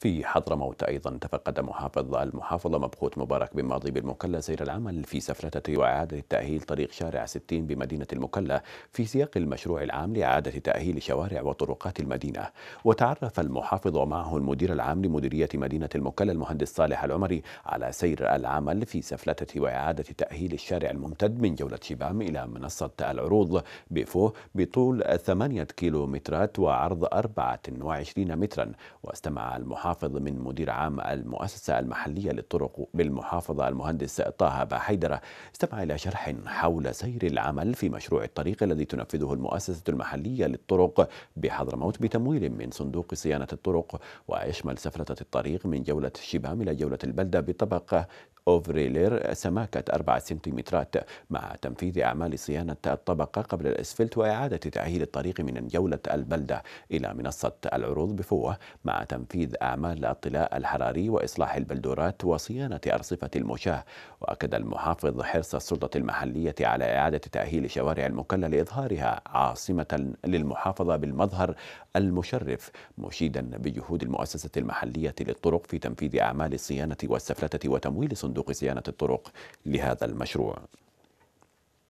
في حضرموت أيضا تفقد محافظ المحافظة مبخوت مبارك بن ماضي بالمكلا سير العمل في سفلتة وإعادة تأهيل طريق شارع 60 بمدينة المكلا في سياق المشروع العام لإعادة تأهيل شوارع وطرقات المدينة وتعرف المحافظ ومعه المدير العام لمديرية مدينة المكلا المهندس صالح العمري على سير العمل في سفلتة وإعادة تأهيل الشارع الممتد من جولة شبام إلى منصة العروض بفوه بطول 8 كيلومترات وعرض 24 مترا واستمع المحافظ حافظ من مدير عام المؤسسة المحلية للطرق بالمحافظة المهندس طه بحيدرة استمع إلى شرح حول سير العمل في مشروع الطريق الذي تنفذه المؤسسة المحلية للطرق بحضرموت بتمويل من صندوق صيانة الطرق ويشمل سفلتة الطريق من جولة الشبام إلى جولة البلدة بطبقة أوفريلير سماكة 4 سنتيمترات مع تنفيذ أعمال صيانة الطبقة قبل الأسفلت وإعادة تأهيل الطريق من جولة البلدة إلى منصة العروض بفوة مع تنفيذ أعمال الطلاء الحراري وإصلاح البلدورات وصيانة أرصفة المشاة وأكد المحافظ حرص السلطة المحلية على إعادة تأهيل شوارع المكلة لإظهارها عاصمة للمحافظة بالمظهر المشرف مشيدا بجهود المؤسسة المحلية للطرق في تنفيذ أعمال الصيانة والسفلتة وتمويل صندوق صندوق صيانة الطرق لهذا المشروع